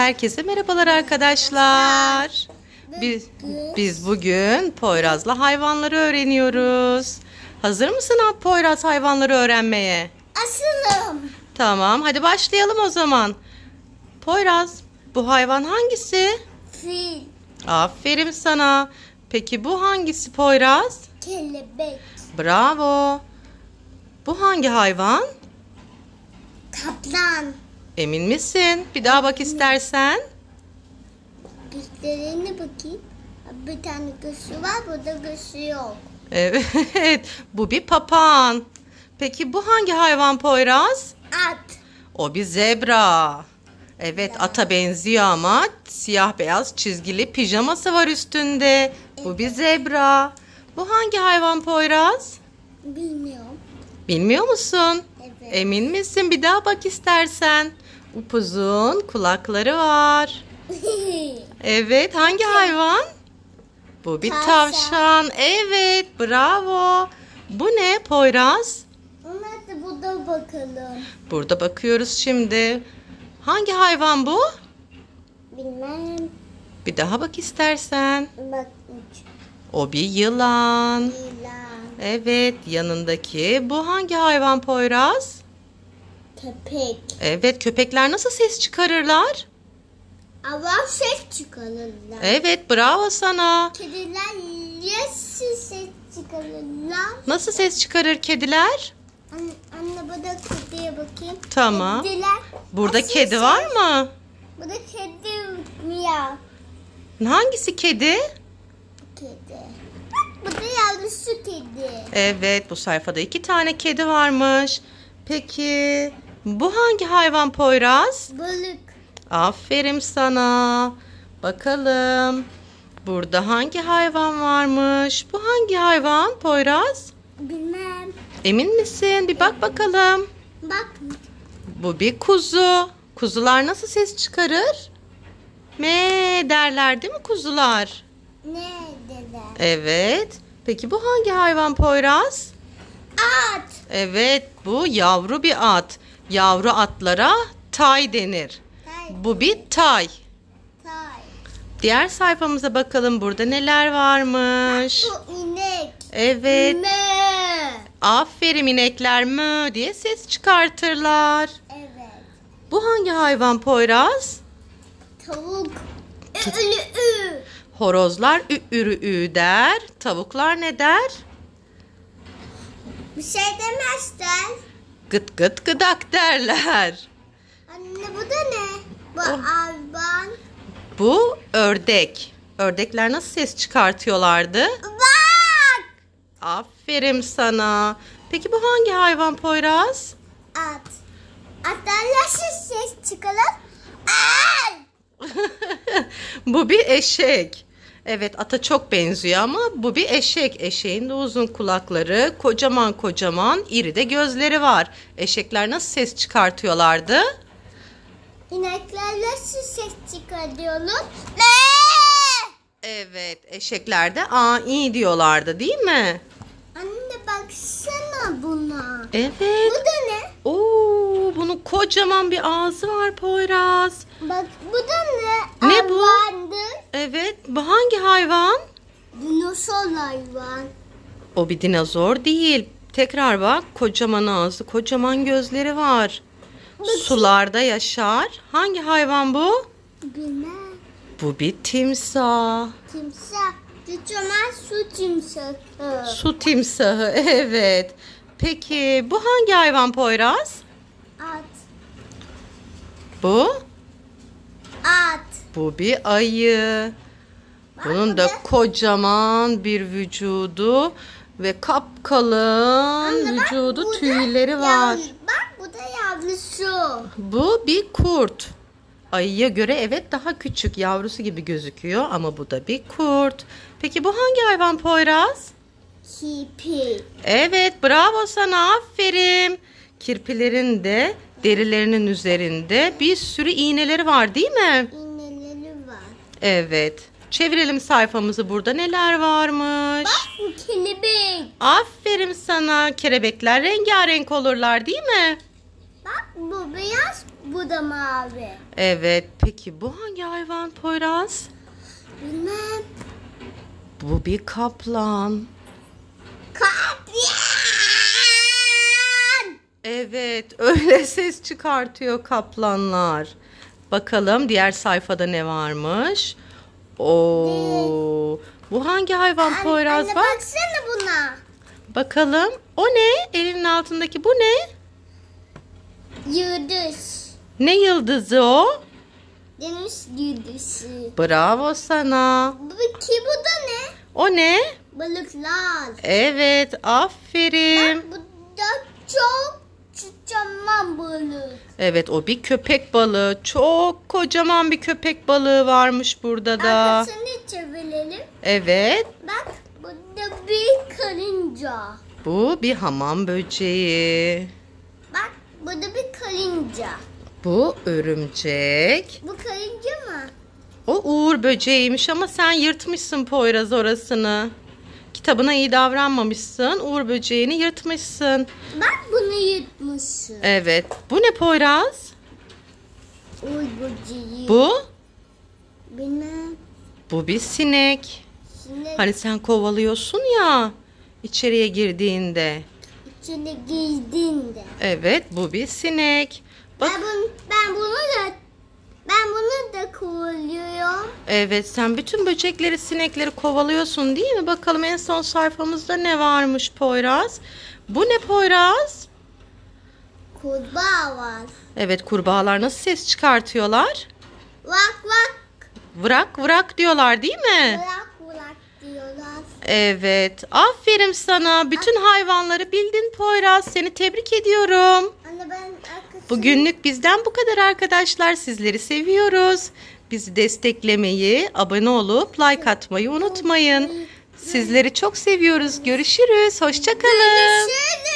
Herkese merhabalar arkadaşlar. Biz, biz bugün Poyraz'la hayvanları öğreniyoruz. Hazır mısın Poyraz hayvanları öğrenmeye? Asılım. Tamam hadi başlayalım o zaman. Poyraz bu hayvan hangisi? Fil. Aferin sana. Peki bu hangisi Poyraz? Kelebek. Bravo. Bu hangi hayvan? Kaplan. Emin misin? Bir daha bak istersen. Gözlerine bakayım. Bir tane gözü var, burada gözü yok. Evet, bu bir papağan. Peki bu hangi hayvan Poyraz? At. O bir zebra. Evet tamam. ata benziyor ama siyah beyaz çizgili pijaması var üstünde. Evet. Bu bir zebra. Bu hangi hayvan Poyraz? Bilmiyorum. Bilmiyor musun? Evet. Emin misin? Bir daha bak istersen. Upuzun kulakları var. evet, hangi hayvan? Bu bir tavşan. tavşan. Evet, bravo. Bu ne Poyraz? Hadi burada bakalım. Burada bakıyoruz şimdi. Hangi hayvan bu? Bilmem. Bir daha bak istersen. Bak. O bir yılan. Yılan. Evet yanındaki. Bu hangi hayvan Poyraz? Köpek. Evet köpekler nasıl ses çıkarırlar? Allah ses çıkarırlar. Evet bravo sana. Kediler nasıl ses çıkarırlar? Nasıl ses çıkarır kediler? Anne, anne burada kediye bakayım. Tamam. Kediler. Burada nasıl kedi ses? var mı? Burada kedi miyav. Hangisi kedi? Kedi su kedi. Evet bu sayfada iki tane kedi varmış. Peki bu hangi hayvan Poyraz? Balık. Aferin sana. Bakalım. Burada hangi hayvan varmış? Bu hangi hayvan Poyraz? Bilmem. Emin misin? Bir bak bakalım. Bak. Bu bir kuzu. Kuzular nasıl ses çıkarır? Me derler değil mi kuzular? Ne derler? Evet. Peki bu hangi hayvan Poyraz? At. Evet bu yavru bir at. Yavru atlara tay denir. Tay. Bu bir tay. Tay. Diğer sayfamıza bakalım burada neler varmış. Bak, bu inek. Evet. Mö. Aferin inekler mö diye ses çıkartırlar. Evet. Bu hangi hayvan Poyraz? Tavuk. Ölü. Horozlar ü ürü ü der. Tavuklar ne der? Bir şey demezler. Gıt gıt gıdak derler. Anne bu da ne? Bu oh. alban. Bu ördek. Ördekler nasıl ses çıkartıyorlardı? Bak! Aferin sana. Peki bu hangi hayvan Poyraz? At. Atlar nasıl ses çıkarır. bu bir eşek. Evet ata çok benziyor ama bu bir eşek. Eşeğin de uzun kulakları, kocaman kocaman iri de gözleri var. Eşekler nasıl ses çıkartıyorlardı? İnekler nasıl ses çıkartıyorlar? çıkarıyorlar? Evet eşekler de aa iyi diyorlardı değil mi? Anne baksana buna. Evet. Bu da ne? Oo, bunun kocaman bir ağzı var Poyraz. Bak bu da ne? Ne Anladım. bu? Evet. Bu hangi hayvan? Dinozor hayvan. O bir dinozor değil. Tekrar bak. Kocaman ağzı, kocaman gözleri var. Sularda yaşar. Hangi hayvan bu? Bilmem. Bu bir timsah. Timsah. Kocaman su timsahı. Su timsahı evet. Peki bu hangi hayvan Poyraz? At. Bu? Bu bir ayı. Bunun da kocaman bir vücudu ve kapkalın Anne, bak, vücudu tüyleri var. Yavru, bak bu da yavrusu. Bu bir kurt. Ayıya göre evet daha küçük yavrusu gibi gözüküyor ama bu da bir kurt. Peki bu hangi hayvan Poyraz? Kirpi. Evet bravo sana aferin. Kirpilerin de derilerinin üzerinde bir sürü iğneleri var değil mi? Evet. Çevirelim sayfamızı burada neler varmış. Bak bu kelebek. Aferin sana. Kelebekler rengarenk olurlar değil mi? Bak bu beyaz bu da mavi. Evet. Peki bu hangi hayvan Poyraz? Bilmem. Bu bir kaplan. Kaplan! Evet öyle ses çıkartıyor kaplanlar. Bakalım diğer sayfada ne varmış? Oo. Bu hangi hayvan An Poyraz anne, bak? baksana buna. Bakalım. O ne? Elinin altındaki bu ne? Yıldız. Ne yıldızı o? Deniz yıldızı. Bravo sana. Peki bu da ne? O ne? Balıklar. Evet. Aferin. Bak bu da çok kocaman balık. Evet o bir köpek balığı. Çok kocaman bir köpek balığı varmış burada da. Arkasını çevirelim. Evet. Bak burada bir karınca. Bu bir hamam böceği. Bak burada bir karınca. Bu örümcek. Bu karınca mı? O uğur böceğiymiş ama sen yırtmışsın Poyraz orasını kitabına iyi davranmamışsın. Uğur böceğini yırtmışsın. Ben bunu yırtmışım. Evet. Bu ne Poyraz? Uğur böceği. Bu? Benim. Bu bir sinek. sinek. Hani sen kovalıyorsun ya içeriye girdiğinde. İçine girdiğinde. Evet bu bir sinek. Bak. Ben, bunu, ben bunu da Evet sen bütün böcekleri sinekleri kovalıyorsun değil mi? Bakalım en son sayfamızda ne varmış Poyraz? Bu ne Poyraz? Kurbağalar. Evet kurbağalar nasıl ses çıkartıyorlar? Vak vak. Vrak vrak diyorlar değil mi? Vrak vrak diyorlar. Evet aferin sana bütün hayvanları bildin Poyraz seni tebrik ediyorum. Bugünlük bizden bu kadar arkadaşlar. Sizleri seviyoruz. Bizi desteklemeyi, abone olup like atmayı unutmayın. Sizleri çok seviyoruz. Görüşürüz. Hoşçakalın. Görüşürüz.